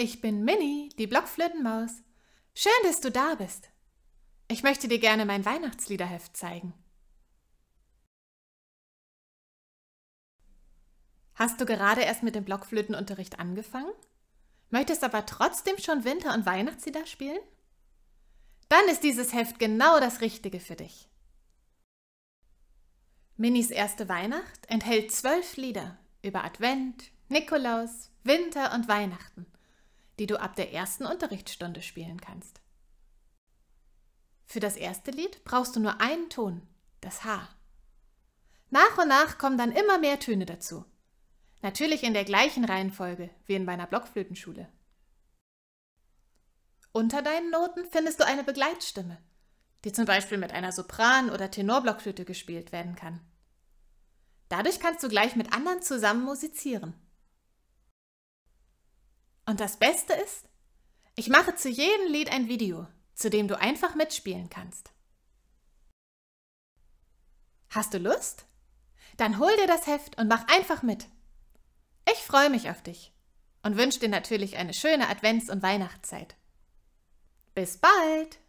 ich bin Minnie, die Blockflötenmaus. Schön, dass du da bist. Ich möchte dir gerne mein Weihnachtsliederheft zeigen. Hast du gerade erst mit dem Blockflötenunterricht angefangen? Möchtest aber trotzdem schon Winter- und Weihnachtslieder spielen? Dann ist dieses Heft genau das Richtige für dich. Minis erste Weihnacht enthält zwölf Lieder über Advent, Nikolaus, Winter und Weihnachten die du ab der ersten Unterrichtsstunde spielen kannst. Für das erste Lied brauchst du nur einen Ton, das H. Nach und nach kommen dann immer mehr Töne dazu. Natürlich in der gleichen Reihenfolge wie in meiner Blockflötenschule. Unter deinen Noten findest du eine Begleitstimme, die zum Beispiel mit einer Sopran- oder Tenorblockflöte gespielt werden kann. Dadurch kannst du gleich mit anderen zusammen musizieren. Und das Beste ist, ich mache zu jedem Lied ein Video, zu dem du einfach mitspielen kannst. Hast du Lust? Dann hol dir das Heft und mach einfach mit. Ich freue mich auf dich und wünsche dir natürlich eine schöne Advents- und Weihnachtszeit. Bis bald!